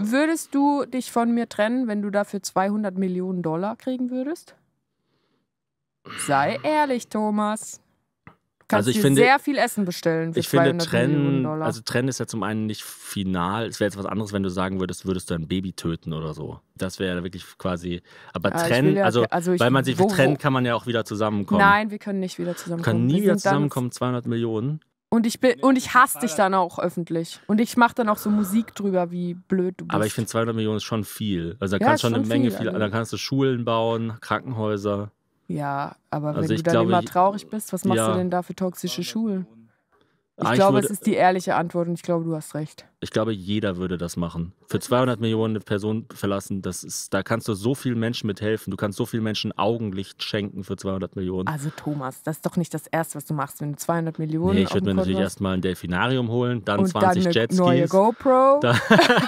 Würdest du dich von mir trennen, wenn du dafür 200 Millionen Dollar kriegen würdest? Sei ehrlich, Thomas. Du kannst also ich dir finde, sehr viel Essen bestellen. Für ich 200 finde Trennen, also Trennen ist ja zum einen nicht final. Es wäre jetzt was anderes, wenn du sagen würdest, würdest du ein Baby töten oder so. Das wäre ja wirklich quasi. Aber ja, ah, Trennen, ja, also, also weil man sich wo, trennt, kann man ja auch wieder zusammenkommen. Nein, wir können nicht wieder zusammenkommen. Wir können nie wir wieder zusammenkommen. 200 Millionen. Und ich bin und ich hasse dich dann auch öffentlich. Und ich mache dann auch so Musik drüber, wie blöd du bist. Aber ich finde 200 Millionen ist schon viel. Also da ja, kannst du schon eine Menge viel, also. da kannst du Schulen bauen, Krankenhäuser. Ja, aber also wenn du dann glaube, immer traurig bist, was machst ja. du denn da für toxische Schulen? Ich glaube, würde, es ist die ehrliche Antwort und ich glaube, du hast recht. Ich glaube, jeder würde das machen. Für 200 Millionen eine Person verlassen, das ist, da kannst du so vielen Menschen mithelfen. Du kannst so vielen Menschen Augenlicht schenken für 200 Millionen. Also Thomas, das ist doch nicht das Erste, was du machst, wenn du 200 Millionen Nee, ich würde mir natürlich erstmal ein Delfinarium holen, dann und 20 dann eine Jetskis. neue GoPro.